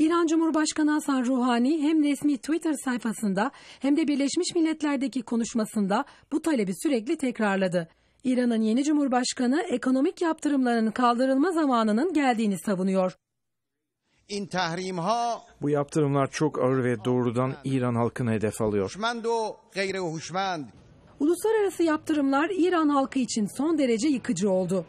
İran Cumhurbaşkanı Hasan Ruhani hem resmi Twitter sayfasında hem de Birleşmiş Milletler'deki konuşmasında bu talebi sürekli tekrarladı. İran'ın yeni cumhurbaşkanı ekonomik yaptırımların kaldırılma zamanının geldiğini savunuyor. Bu yaptırımlar çok ağır ve doğrudan İran halkını hedef alıyor. Uluslararası yaptırımlar İran halkı için son derece yıkıcı oldu.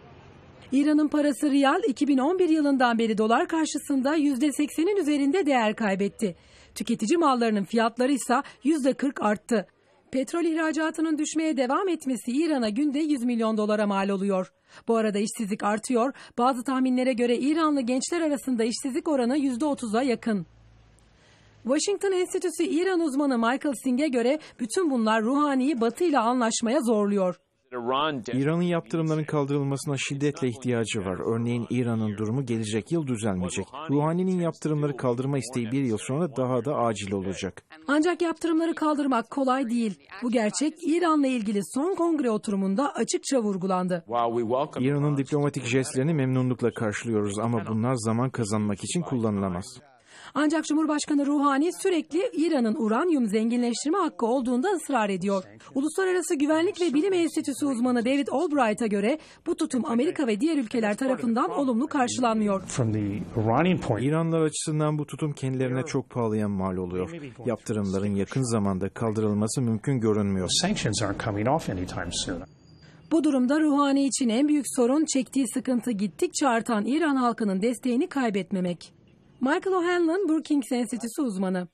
İran'ın parası riyal 2011 yılından beri dolar karşısında %80'in üzerinde değer kaybetti. Tüketici mallarının fiyatları ise %40 arttı. Petrol ihracatının düşmeye devam etmesi İran'a günde 100 milyon dolara mal oluyor. Bu arada işsizlik artıyor. Bazı tahminlere göre İranlı gençler arasında işsizlik oranı %30'a yakın. Washington Enstitüsü İran uzmanı Michael Singh'e göre bütün bunlar Ruhani'yi Batı ile anlaşmaya zorluyor. İran'ın yaptırımların kaldırılmasına şiddetle ihtiyacı var. Örneğin İran'ın durumu gelecek yıl düzelmeyecek. Ruhani'nin yaptırımları kaldırma isteği bir yıl sonra daha da acil olacak. Ancak yaptırımları kaldırmak kolay değil. Bu gerçek İran'la ilgili son kongre oturumunda açıkça vurgulandı. İran'ın diplomatik jestlerini memnunlukla karşılıyoruz ama bunlar zaman kazanmak için kullanılamaz. Ancak Cumhurbaşkanı Ruhani sürekli İran'ın uranyum zenginleştirme hakkı olduğunda ısrar ediyor. Uluslararası Güvenlik ve Bilim Enstitüsü uzmanı David Albright'a göre bu tutum Amerika ve diğer ülkeler tarafından olumlu karşılanmıyor. İranlar açısından bu tutum kendilerine çok pahalıya mal oluyor. Yaptırımların yakın zamanda kaldırılması mümkün görünmüyor. Bu durumda Ruhani için en büyük sorun çektiği sıkıntı gittikçe artan İran halkının desteğini kaybetmemek. Michael O'Hanlon, Brookings Enstitüsü uzmanı.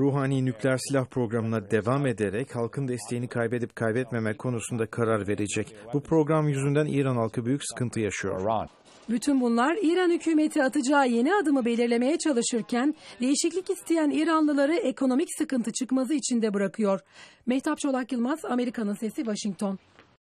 Ruhani nükleer silah programına devam ederek halkın desteğini kaybedip kaybetmemek konusunda karar verecek. Bu program yüzünden İran halkı büyük sıkıntı yaşıyor. Bütün bunlar İran hükümeti atacağı yeni adımı belirlemeye çalışırken değişiklik isteyen İranlıları ekonomik sıkıntı çıkması içinde bırakıyor. Mehtap Çolak Yılmaz, Amerika'nın Sesi, Washington.